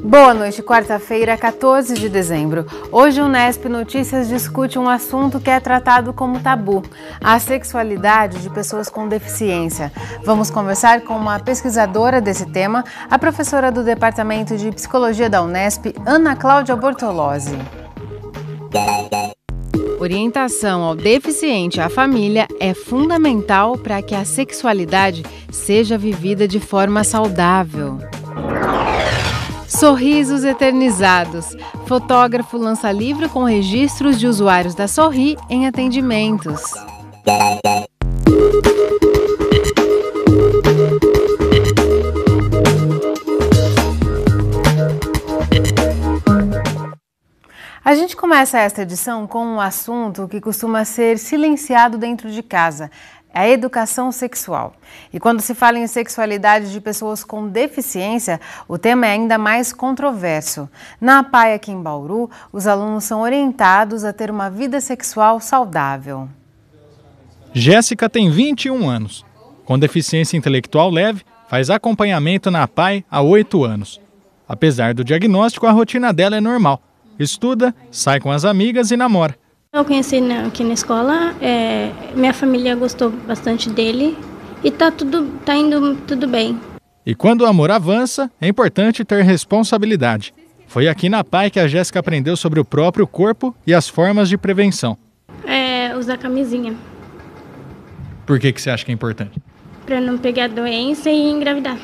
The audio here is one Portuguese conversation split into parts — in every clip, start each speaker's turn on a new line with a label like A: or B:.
A: Boa noite, quarta-feira, 14 de dezembro. Hoje o Nesp Notícias discute um assunto que é tratado como tabu: a sexualidade de pessoas com deficiência. Vamos conversar com uma pesquisadora desse tema, a professora do Departamento de Psicologia da Unesp, Ana Cláudia Bortolosi. Orientação ao deficiente e à família é fundamental para que a sexualidade seja vivida de forma saudável. Sorrisos Eternizados. Fotógrafo lança livro com registros de usuários da Sorri em atendimentos. A gente começa esta edição com um assunto que costuma ser silenciado dentro de casa, é a educação sexual. E quando se fala em sexualidade de pessoas com deficiência, o tema é ainda mais controverso. Na APAI aqui em Bauru, os alunos são orientados a ter uma vida sexual saudável.
B: Jéssica tem 21 anos. Com deficiência intelectual leve, faz acompanhamento na APAI há 8 anos. Apesar do diagnóstico, a rotina dela é normal. Estuda, sai com as amigas e namora.
C: Eu conheci aqui na escola, é, minha família gostou bastante dele e tá tudo tá indo tudo bem.
B: E quando o amor avança, é importante ter responsabilidade. Foi aqui na PAI que a Jéssica aprendeu sobre o próprio corpo e as formas de prevenção.
C: É, usar camisinha.
B: Por que, que você acha que é importante?
C: Para não pegar doença e engravidar.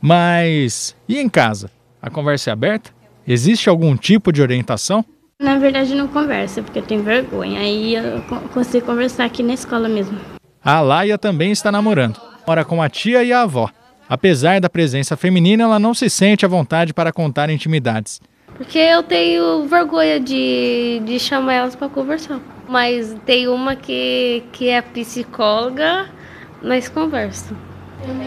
B: Mas e em casa? A conversa é aberta? Existe algum tipo de orientação?
C: Na verdade, não conversa, porque eu tenho vergonha. Aí eu consigo conversar aqui na escola mesmo.
B: A Laia também está namorando. Mora com a tia e a avó. Apesar da presença feminina, ela não se sente à vontade para contar intimidades.
C: Porque eu tenho vergonha de, de chamar elas para conversar. Mas tem uma que, que é psicóloga, nós conversamos.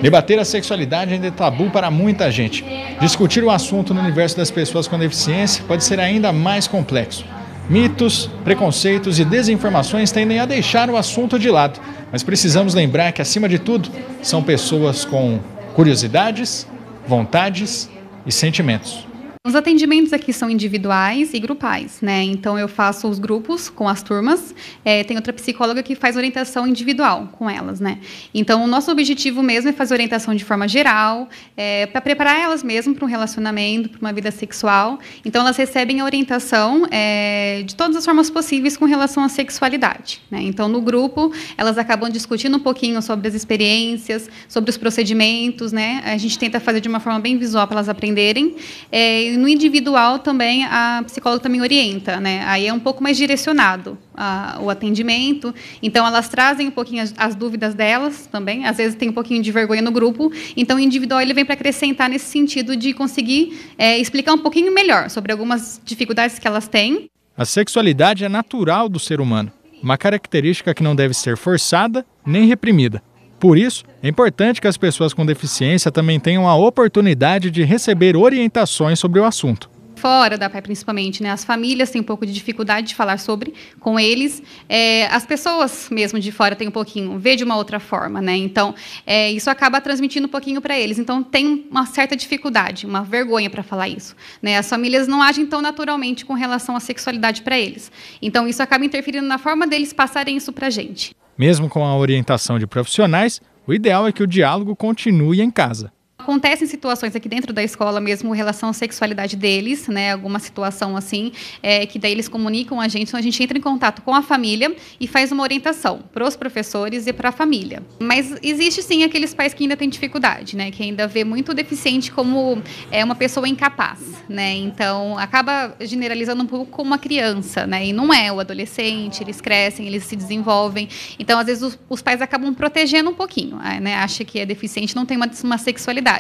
B: Debater a sexualidade ainda é tabu para muita gente. Discutir o assunto no universo das pessoas com deficiência pode ser ainda mais complexo. Mitos, preconceitos e desinformações tendem a deixar o assunto de lado, mas precisamos lembrar que, acima de tudo, são pessoas com curiosidades, vontades e sentimentos.
C: Os atendimentos aqui são individuais e grupais, né? Então eu faço os grupos com as turmas. É, tem outra psicóloga que faz orientação individual com elas, né? Então o nosso objetivo mesmo é fazer orientação de forma geral, é, para preparar elas mesmo para um relacionamento, para uma vida sexual. Então elas recebem a orientação é, de todas as formas possíveis com relação à sexualidade. Né? Então no grupo elas acabam discutindo um pouquinho sobre as experiências, sobre os procedimentos, né? A gente tenta fazer de uma forma bem visual para elas aprenderem. É, no individual também a psicóloga também orienta, né? Aí é um pouco mais direcionado a, o atendimento. Então elas trazem um pouquinho as, as, dúvidas delas também. Às vezes tem um pouquinho de vergonha no grupo. Então o individual ele vem para acrescentar nesse sentido de conseguir é, explicar um pouquinho melhor sobre algumas dificuldades que elas têm.
B: A sexualidade é natural do ser humano, uma característica que não deve ser forçada nem reprimida. Por isso, é importante que as pessoas com deficiência também tenham a oportunidade de receber orientações sobre o assunto
C: fora da PAI principalmente, né? As famílias têm um pouco de dificuldade de falar sobre com eles. É, as pessoas mesmo de fora têm um pouquinho, vê de uma outra forma, né? Então, é, isso acaba transmitindo um pouquinho para eles. Então, tem uma certa dificuldade, uma vergonha para falar isso. Né? As famílias não agem tão naturalmente com relação à sexualidade para eles. Então, isso acaba interferindo na forma deles passarem isso para a gente.
B: Mesmo com a orientação de profissionais, o ideal é que o diálogo continue em casa
C: acontecem situações aqui dentro da escola mesmo, relação à sexualidade deles, né? Alguma situação assim, é, que daí eles comunicam a gente, então a gente entra em contato com a família e faz uma orientação para os professores e para a família. Mas existe sim aqueles pais que ainda têm dificuldade, né? Que ainda vê muito o deficiente como é, uma pessoa incapaz, né? Então acaba generalizando um pouco como uma criança, né? E não é o adolescente, eles crescem, eles se desenvolvem. Então às vezes os, os pais acabam protegendo um pouquinho, é, né? Acha que é deficiente, não tem uma, uma sexualidade.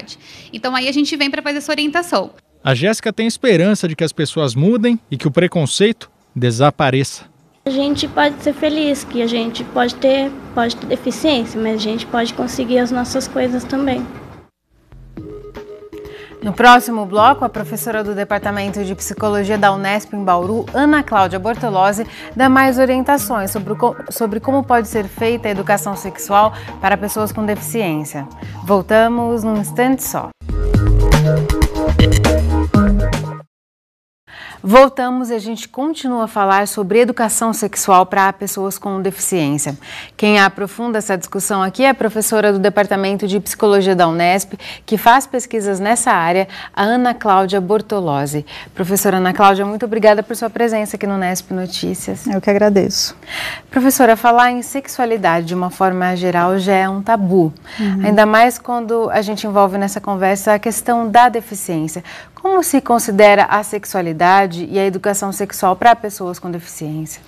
C: Então aí a gente vem para fazer essa orientação.
B: A Jéssica tem esperança de que as pessoas mudem e que o preconceito desapareça.
C: A gente pode ser feliz, que a gente pode ter, pode ter deficiência, mas a gente pode
A: conseguir as nossas coisas também. No próximo bloco, a professora do Departamento de Psicologia da Unesp em Bauru, Ana Cláudia Bortolosi, dá mais orientações sobre, sobre como pode ser feita a educação sexual para pessoas com deficiência. Voltamos num instante só.
D: Música
A: Voltamos e a gente continua a falar sobre educação sexual para pessoas com deficiência. Quem aprofunda essa discussão aqui é a professora do Departamento de Psicologia da Unesp, que faz pesquisas nessa área, a Ana Cláudia Bortolosi. Professora Ana Cláudia, muito obrigada por sua presença aqui no Unesp Notícias. Eu que agradeço. Professora, falar em sexualidade de uma forma geral já é um tabu, uhum. ainda mais quando a gente envolve nessa conversa a questão da deficiência. Como se considera a sexualidade e a educação sexual para pessoas com deficiência?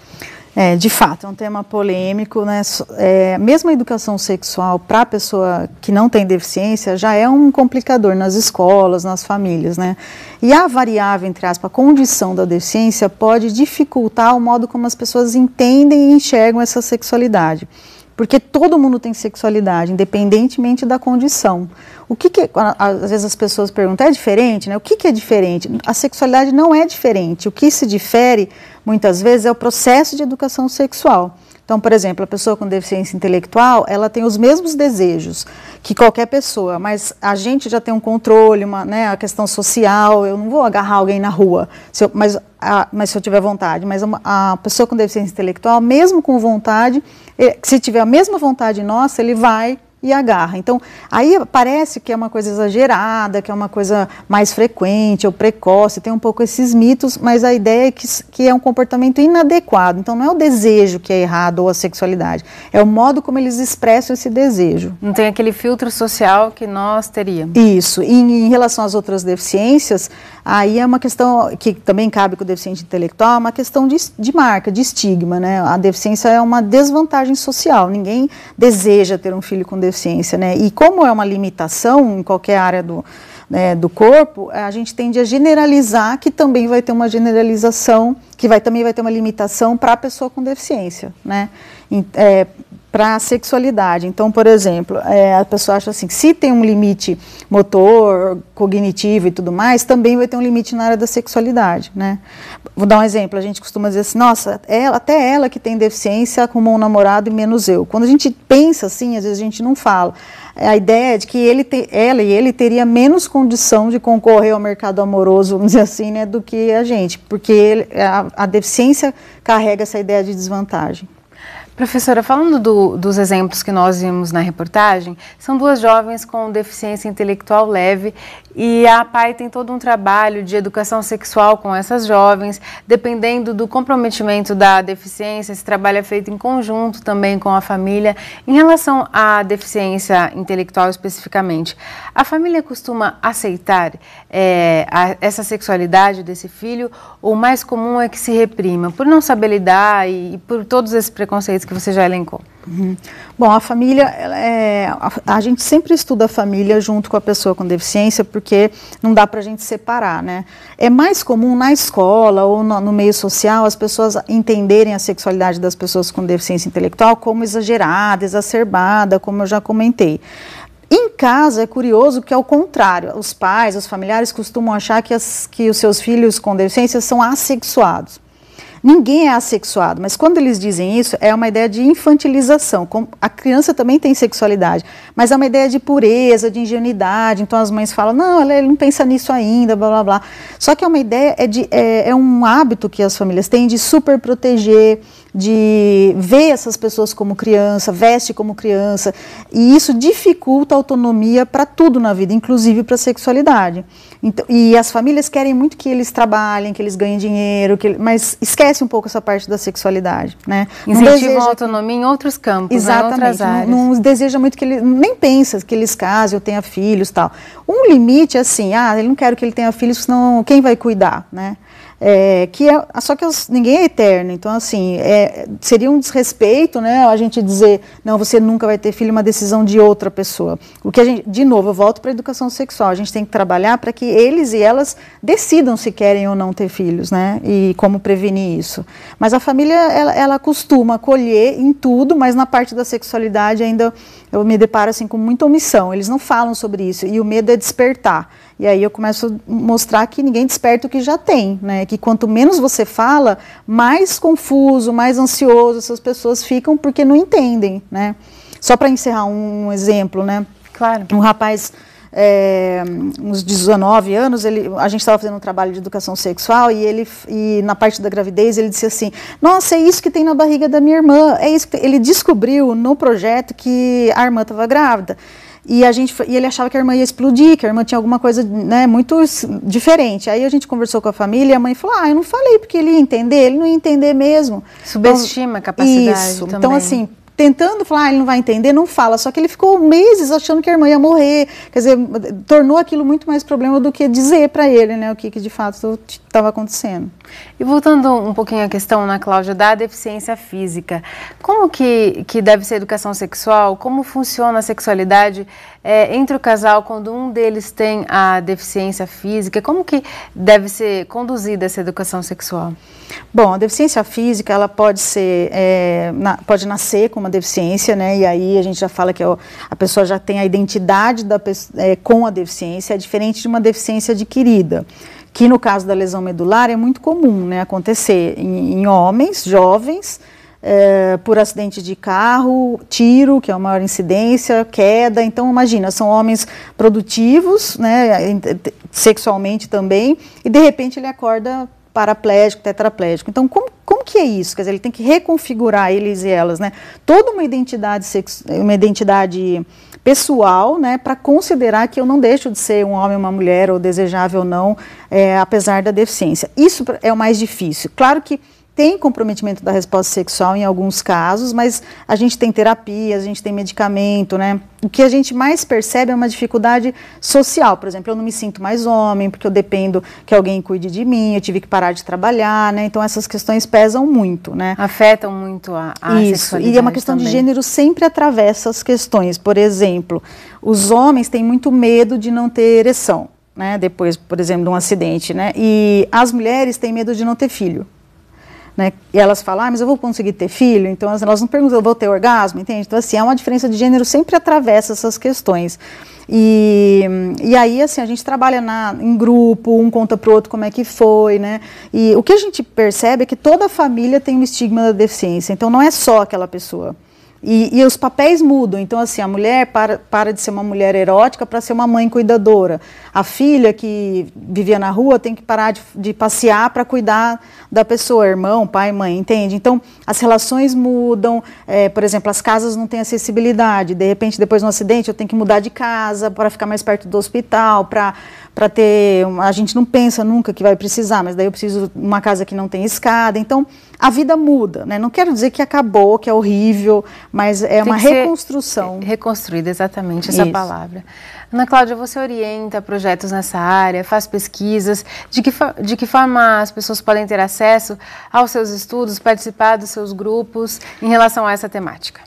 D: É, de fato, é um tema polêmico, né? É, mesmo a educação sexual para a pessoa que não tem deficiência já é um complicador nas escolas, nas famílias, né? E a variável, entre aspas, a condição da deficiência pode dificultar o modo como as pessoas entendem e enxergam essa sexualidade. Porque todo mundo tem sexualidade, independentemente da condição. O que, que às vezes as pessoas perguntam, é diferente, né? O que, que é diferente? A sexualidade não é diferente. O que se difere, muitas vezes, é o processo de educação sexual. Então, por exemplo, a pessoa com deficiência intelectual, ela tem os mesmos desejos que qualquer pessoa, mas a gente já tem um controle, uma, né, a questão social, eu não vou agarrar alguém na rua, se eu, mas, a, mas se eu tiver vontade. Mas a, a pessoa com deficiência intelectual, mesmo com vontade, eh, se tiver a mesma vontade nossa, ele vai e agarra. Então, aí parece que é uma coisa exagerada, que é uma coisa mais frequente ou precoce, tem um pouco esses mitos, mas a ideia é que, que é um comportamento inadequado. Então, não é o desejo que é errado ou a sexualidade, é o modo como eles expressam esse desejo. Não
A: tem aquele filtro social que nós teríamos.
D: Isso. E em relação às outras deficiências, aí é uma questão que também cabe com o deficiente intelectual, é uma questão de, de marca, de estigma, né? A deficiência é uma desvantagem social. Ninguém deseja ter um filho com deficiência deficiência, né? E como é uma limitação em qualquer área do, né, do corpo, a gente tende a generalizar que também vai ter uma generalização, que vai, também vai ter uma limitação para a pessoa com deficiência, né? É, para a sexualidade. Então, por exemplo, é, a pessoa acha assim, se tem um limite motor, cognitivo e tudo mais, também vai ter um limite na área da sexualidade, né? Vou dar um exemplo, a gente costuma dizer assim, nossa, ela, até ela que tem deficiência arrumou um namorado e menos eu. Quando a gente pensa assim, às vezes a gente não fala, a ideia é de que ele te, ela e ele teria menos condição de concorrer ao mercado amoroso, vamos dizer assim, né, do que a gente, porque ele, a, a deficiência carrega essa ideia de desvantagem. Professora, falando do, dos exemplos que nós vimos na reportagem,
A: são duas jovens com deficiência intelectual leve e a PAI tem todo um trabalho de educação sexual com essas jovens, dependendo do comprometimento da deficiência, esse trabalho é feito em conjunto também com a família. Em relação à deficiência intelectual especificamente, a família costuma aceitar é, a, essa sexualidade desse filho? O mais comum é que se reprima, por não saber lidar e, e por todos esses preconceitos que você já elencou?
D: Uhum. Bom, a família, é, a, a, gente sempre estuda a família junto com a pessoa com deficiência, porque não dá para a gente separar, né? É mais comum na escola ou no, no, meio social as pessoas entenderem a sexualidade das pessoas com deficiência intelectual como exagerada, exacerbada, como eu já comentei. Em casa é curioso que é o contrário, os pais, os familiares costumam achar que, as, que os seus filhos com deficiência são assexuados. Ninguém é assexuado, mas quando eles dizem isso, é uma ideia de infantilização. A criança também tem sexualidade, mas é uma ideia de pureza, de ingenuidade. Então as mães falam, não, ele não pensa nisso ainda, blá blá blá. Só que é uma ideia, é, de, é, é um hábito que as famílias têm de super proteger de ver essas pessoas como criança, veste como criança, e isso dificulta a autonomia para tudo na vida, inclusive para a sexualidade. Então, e as famílias querem muito que eles trabalhem, que eles ganhem dinheiro, que, mas esquece um pouco essa parte da sexualidade, né? Incentiva deseja, a autonomia em outros campos, né, exatamente, né? não, não, deseja muito que ele nem pensa que eles casem ou tenha filhos, tal. Um limite é assim, ah, ele não quero que ele tenha filhos, senão quem vai cuidar, né? É, que é, só que é os, ninguém é eterno, então assim, é, seria um desrespeito né, a gente dizer, não, você nunca vai ter filho, uma decisão de outra pessoa. O que a gente, de novo, eu volto para a educação sexual, a gente tem que trabalhar para que eles e elas decidam se querem ou não ter filhos, né, e como prevenir isso. Mas a família, ela, ela costuma acolher em tudo, mas na parte da sexualidade ainda eu me deparo assim com muita omissão, eles não falam sobre isso, e o medo é despertar. E aí eu começo a mostrar que ninguém desperta o que já tem, né? Que quanto menos você fala, mais confuso, mais ansioso essas pessoas ficam porque não entendem, né? Só para encerrar um exemplo, né? Claro. Um rapaz é, uns 19 anos, ele, a gente estava fazendo um trabalho de educação sexual e ele e na parte da gravidez ele disse assim: "Nossa, é isso que tem na barriga da minha irmã". É isso ele descobriu no projeto que a irmã estava grávida. E, a gente, e ele achava que a irmã ia explodir, que a irmã tinha alguma coisa né, muito diferente. Aí a gente conversou com a família e a mãe falou: Ah, eu não falei porque ele ia entender, ele não ia entender mesmo. Subestima então, a capacidade. Isso. Também. Então, assim, tentando falar, ah, ele não vai entender, não fala. Só que ele ficou meses achando que a irmã ia morrer. Quer dizer, tornou aquilo muito mais problema do que dizer para ele né, o que, que de fato estava acontecendo. E voltando um pouquinho à questão, na né, Cláudia, da deficiência
A: física, como que, que deve ser a educação sexual? Como funciona a sexualidade é, entre o casal quando um deles tem a deficiência física? Como que
D: deve ser conduzida essa educação sexual? Bom, a deficiência física ela pode ser é, na, pode nascer com uma deficiência, né? E aí a gente já fala que a pessoa já tem a identidade da, é, com a deficiência, é diferente de uma deficiência adquirida que no caso da lesão medular é muito comum né, acontecer em, em homens jovens, é, por acidente de carro, tiro, que é a maior incidência, queda. Então, imagina, são homens produtivos, né, sexualmente também, e de repente ele acorda paraplégico, tetraplégico. Então, como, como que é isso? Quer dizer, ele tem que reconfigurar eles e elas, né? Toda uma identidade, uma identidade pessoal, né, para considerar que eu não deixo de ser um homem, uma mulher, ou desejável ou não, é, apesar da deficiência. Isso é o mais difícil. Claro que tem comprometimento da resposta sexual em alguns casos, mas a gente tem terapia, a gente tem medicamento, né? O que a gente mais percebe é uma dificuldade social. Por exemplo, eu não me sinto mais homem, porque eu dependo que alguém cuide de mim, eu tive que parar de trabalhar, né? Então essas questões pesam muito, né? Afetam muito a, a Isso, e é uma questão também. de gênero sempre atravessa as questões. Por exemplo, os homens têm muito medo de não ter ereção, né? Depois, por exemplo, de um acidente, né? E as mulheres têm medo de não ter filho. Né? E elas falam, ah, mas eu vou conseguir ter filho? Então elas, não perguntam, eu vou ter orgasmo? Entende? Então, assim, é uma diferença de gênero, sempre atravessa essas questões. E, e aí, assim, a gente trabalha na, em grupo, um conta pro outro como é que foi, né? E o que a gente percebe é que toda a família tem um estigma da deficiência, então não é só aquela pessoa. E, e, os papéis mudam. Então, assim, a mulher para, para de ser uma mulher erótica para ser uma mãe cuidadora. A filha que vivia na rua tem que parar de, de passear para cuidar da pessoa, irmão, pai, mãe, entende? Então, as relações mudam. É, por exemplo, as casas não têm acessibilidade. De repente, depois de um acidente, eu tenho que mudar de casa para ficar mais perto do hospital, para para ter. A gente não pensa nunca que vai precisar, mas daí eu preciso de uma casa que não tem escada. Então, a vida muda, né? Não quero dizer que acabou, que é horrível, mas é tem uma reconstrução.
A: Reconstruída, exatamente essa Isso. palavra. Ana Cláudia, você orienta projetos nessa área, faz pesquisas. De que, de que forma as pessoas podem ter acesso aos seus estudos, participar dos seus
D: grupos em relação a essa temática?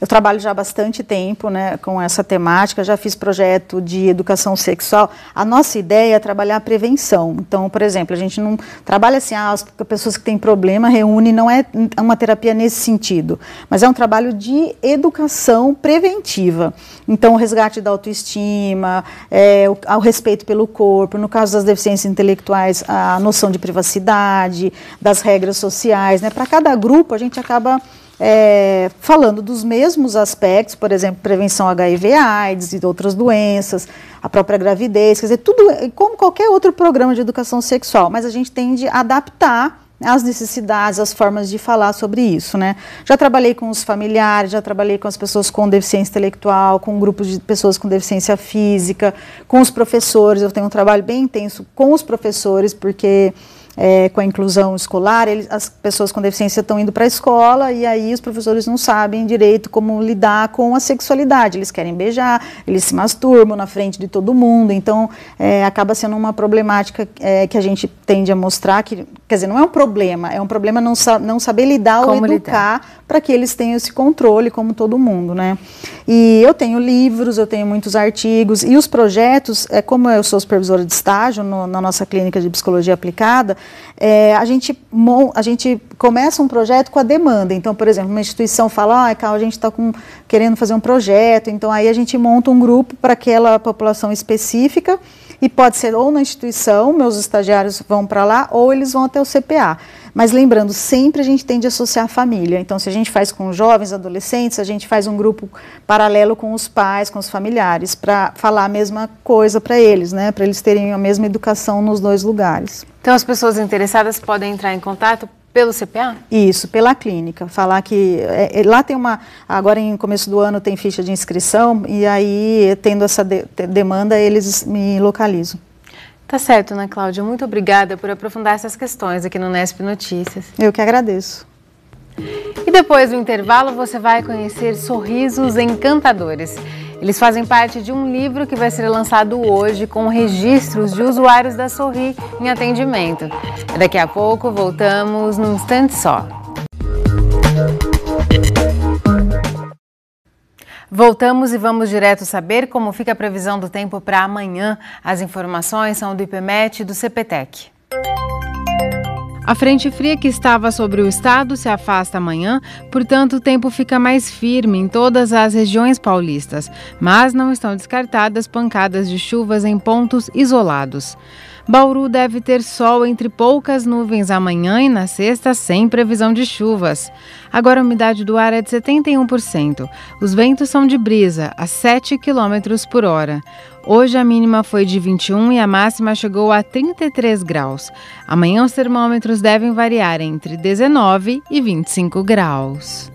D: Eu trabalho já há bastante tempo né, com essa temática, já fiz projeto de educação sexual. A nossa ideia é trabalhar a prevenção. Então, por exemplo, a gente não trabalha assim, ah, as pessoas que têm problema reúne, não é uma terapia nesse sentido, mas é um trabalho de educação preventiva. Então, o resgate da autoestima, é, o, respeito pelo corpo, no caso das deficiências intelectuais, a noção de privacidade, das regras sociais, né? Para cada grupo, a gente acaba é, falando dos mesmos aspectos, por exemplo, prevenção HIV/AIDS e outras doenças, a própria gravidez, quer dizer, tudo é, como qualquer outro programa de educação sexual, mas a gente tende a adaptar as necessidades, as formas de falar sobre isso, né? Já trabalhei com os familiares, já trabalhei com as pessoas com deficiência intelectual, com grupos de pessoas com deficiência física, com os professores. Eu tenho um trabalho bem intenso com os professores, porque é, com a inclusão escolar, eles, as pessoas com deficiência estão indo para a escola e aí os professores não sabem direito como lidar com a sexualidade. Eles querem beijar, eles se masturbam na frente de todo mundo. Então, é, acaba sendo uma problemática é, que a gente tende a mostrar que, quer dizer, não é um problema, é um problema não, sa não saber lidar como ou educar para que eles tenham esse controle, como todo mundo, né? E eu tenho livros, eu tenho muitos artigos e os projetos, é como eu sou supervisora de estágio no, na nossa clínica de psicologia aplicada, é, a, gente, a gente começa um projeto com a demanda. Então, por exemplo, uma instituição fala, ah, Cal, a gente está querendo fazer um projeto, então aí a gente monta um grupo para aquela população específica e pode ser ou na instituição, meus estagiários vão para lá, ou eles vão até o CPA. Mas lembrando, sempre a gente tende a associar a família. Então, se a gente faz com jovens, adolescentes, a gente faz um grupo paralelo com os pais, com os familiares, para falar a mesma coisa para eles, né? Para eles terem a mesma educação nos dois lugares.
A: Então, as pessoas interessadas podem entrar em contato pelo CPA?
D: Isso, pela clínica. Falar que é, é, lá tem uma. Agora, em começo do ano, tem ficha de inscrição, e aí, tendo essa de, demanda, eles me localizam. Tá certo, Ana
A: Cláudia. Muito obrigada por aprofundar essas questões aqui no Nesp Notícias.
D: Eu que agradeço.
A: E depois do intervalo, você vai conhecer sorrisos encantadores. Eles fazem parte de um livro que vai ser lançado hoje com registros de usuários da Sorri em atendimento. Daqui a pouco voltamos num instante só. Voltamos e vamos direto saber como fica a previsão do tempo para amanhã. As informações são do IPMET e do CPTEC. A frente fria que estava sobre o estado se afasta amanhã, portanto, o tempo fica mais firme em todas as regiões paulistas, mas não estão descartadas pancadas de chuvas em pontos isolados. Bauru deve ter sol entre poucas nuvens amanhã e na sexta, sem previsão de chuvas. Agora a umidade do ar é de 71%. Os ventos são de brisa, a 7 km por hora. Hoje a mínima foi de 21 e a máxima chegou a 33 graus. Amanhã os termômetros devem variar entre 19 e 25 graus.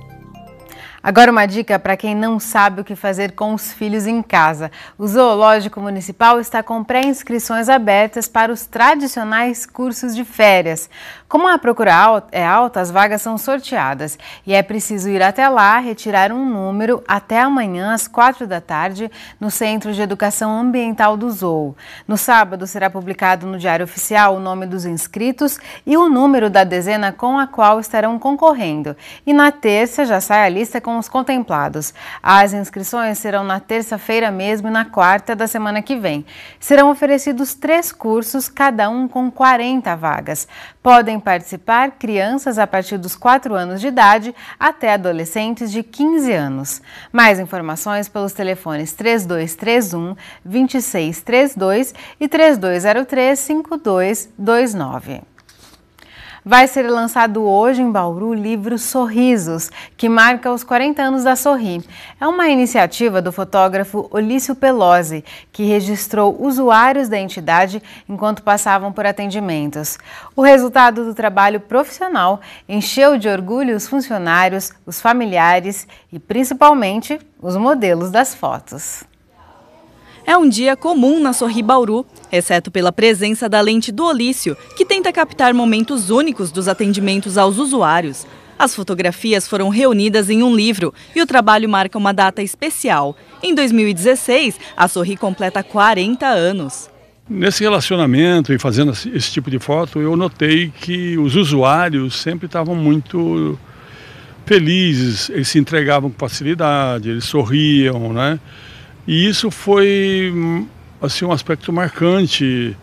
A: Agora uma dica para quem não sabe o que fazer com os filhos em casa. O Zoológico Municipal está com pré-inscrições abertas para os tradicionais cursos de férias. Como a procura é alta, as vagas são sorteadas e é preciso ir até lá retirar um número até amanhã às quatro da tarde no Centro de Educação Ambiental do Zoo. No sábado será publicado no Diário Oficial o nome dos inscritos e o número da dezena com a qual estarão concorrendo. E na terça já sai a lista com os contemplados. As inscrições serão na terça-feira mesmo e na quarta da semana que vem. Serão oferecidos três cursos, cada um com 40 vagas. Podem participar crianças a partir dos 4 anos de idade até adolescentes de 15 anos. Mais informações pelos telefones 3231 2632 e 3203 5229. Vai ser lançado hoje em Bauru o livro Sorrisos, que marca os 40 anos da Sorri. É uma iniciativa do fotógrafo Olício Pelosi, que registrou usuários da entidade enquanto passavam por atendimentos. O resultado do trabalho profissional encheu de orgulho os funcionários, os familiares e principalmente os modelos das fotos. É um dia comum na Sorri Bauru, exceto pela presença da lente
E: do Olício, que tenta captar momentos únicos dos atendimentos aos usuários. As fotografias foram reunidas em um livro e o trabalho marca uma data especial. Em 2016, a Sorri completa 40 anos.
F: Nesse relacionamento e fazendo esse tipo de foto, eu notei que os usuários sempre estavam muito felizes, eles se entregavam com facilidade, eles sorriam, né? E isso foi assim um aspecto marcante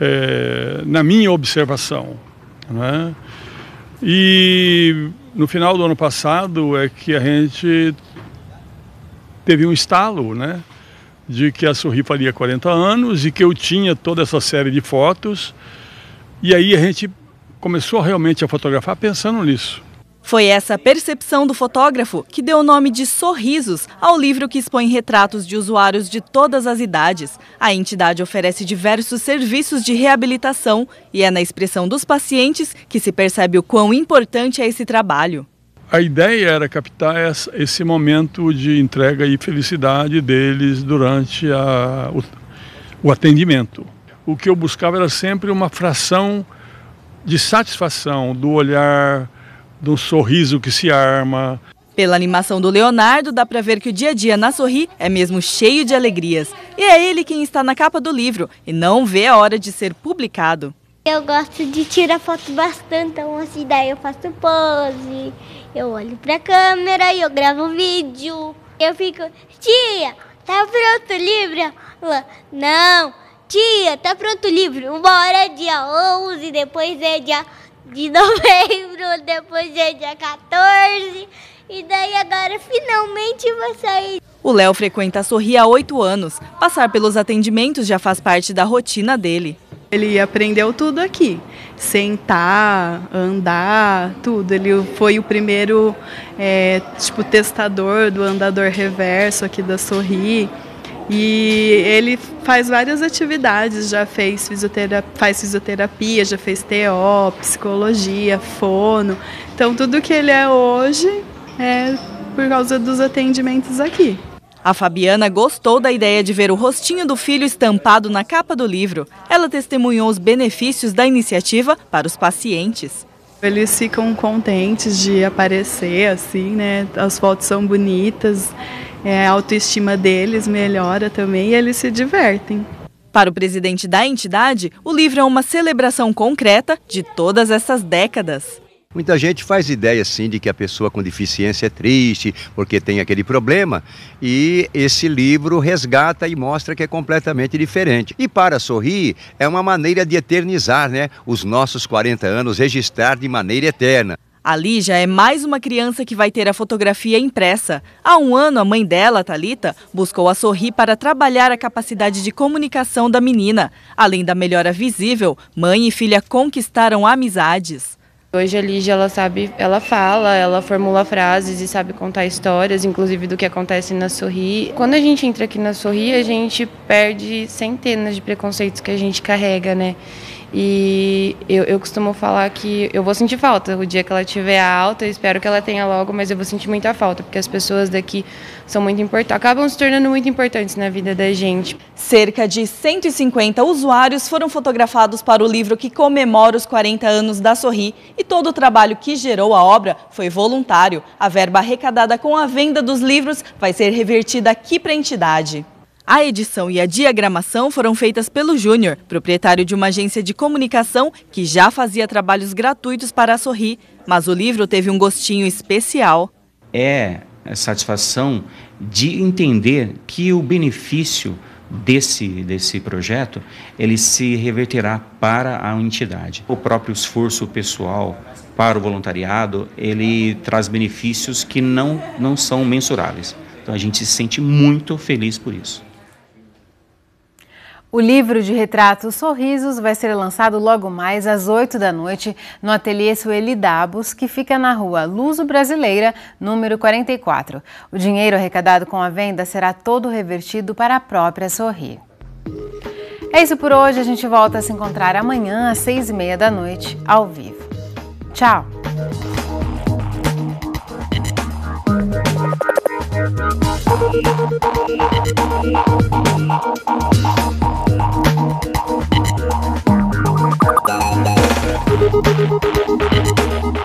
F: é, na minha observação. Né? E no final do ano passado é que a gente teve um estalo, né? De que a Sorri faria 40 anos e que eu tinha toda essa série de fotos. E aí a gente começou realmente a fotografar pensando nisso. Foi
E: essa percepção do fotógrafo que deu o nome de Sorrisos ao livro que expõe retratos de usuários de todas as idades. A entidade oferece diversos serviços de reabilitação e é na expressão dos pacientes que se percebe o quão importante é esse trabalho.
F: A ideia era captar esse momento de entrega e felicidade deles durante a, o, o atendimento. O que eu buscava era sempre uma fração de satisfação do olhar do sorriso que se arma.
E: Pela animação do Leonardo, dá para ver que o dia a dia na Sorri é mesmo cheio de alegrias. E é ele quem está na capa do livro e não vê a hora de ser publicado. Eu gosto de tirar foto bastante, então assim, daí eu faço pose, eu olho para a câmera e eu gravo vídeo. Eu fico, tia, tá pronto o livro? Ela, não, tia, tá pronto o livro? Uma hora é dia 11, depois é dia de novembro, depois é dia 14, e daí agora finalmente vou sair. O Léo frequenta a Sorria há oito anos. Passar pelos atendimentos já faz parte da rotina dele. Ele aprendeu tudo aqui, sentar, andar, tudo. Ele foi o primeiro é, tipo testador do andador reverso aqui da Sorri. E ele faz várias atividades, já fez fisioterapia, faz fisioterapia, já fez TO, psicologia, fono. Então tudo que ele é hoje é por causa dos atendimentos aqui. A Fabiana gostou da ideia de ver o rostinho do filho estampado na capa do livro. Ela testemunhou os benefícios da iniciativa para os pacientes. Eles ficam contentes de aparecer assim, né? As fotos são bonitas é, a autoestima deles melhora também e eles se divertem. Para o presidente da entidade, o livro é uma celebração concreta de todas essas décadas. Muita gente faz ideia assim de que a pessoa com deficiência é triste porque tem aquele problema e esse livro resgata e mostra que é completamente diferente. E para sorrir é uma maneira de eternizar, né, os nossos 40 anos, registrar de maneira eterna. A Lígia é mais uma criança que vai ter a fotografia impressa. Há um ano, a mãe dela, Talita, buscou a Sorri para trabalhar a capacidade de comunicação da menina. Além da melhora visível, mãe e filha conquistaram amizades. Hoje a Lígia, ela sabe, ela fala, ela formula frases e sabe contar histórias, inclusive do que acontece na Sorri. Quando a gente entra
C: aqui na Sorri, a gente perde centenas de preconceitos que a gente carrega, né? E eu, eu costumo falar que eu vou sentir falta. O dia que ela tiver alta, eu espero que ela tenha logo, mas eu vou sentir muita falta, porque as pessoas daqui são muito importantes, acabam se tornando muito
E: importantes na vida da gente. Cerca de 150 usuários foram fotografados para o livro que comemora os 40 anos da Sorri e todo o trabalho que gerou a obra foi voluntário. A verba arrecadada com a venda dos livros vai ser revertida aqui para a entidade. A edição e a diagramação foram feitas pelo Júnior, proprietário de uma agência de comunicação que já fazia trabalhos gratuitos para a Sorri, mas o livro teve um gostinho especial.
B: É a satisfação de entender que o benefício desse, desse projeto ele se reverterá para a entidade. O próprio esforço pessoal para o voluntariado ele traz benefícios que não, não são mensuráveis. Então a gente se sente muito feliz por isso.
A: O livro de retratos Sorrisos vai ser lançado logo mais às 8 da noite no ateliê Sueli Dabos, que fica na rua Luso Brasileira, número 44. O dinheiro arrecadado com a venda será todo revertido para a própria Sorri. É isso por hoje, a gente volta a se encontrar amanhã às 6 e meia da noite, ao vivo. Tchau! Thank you. Thank you.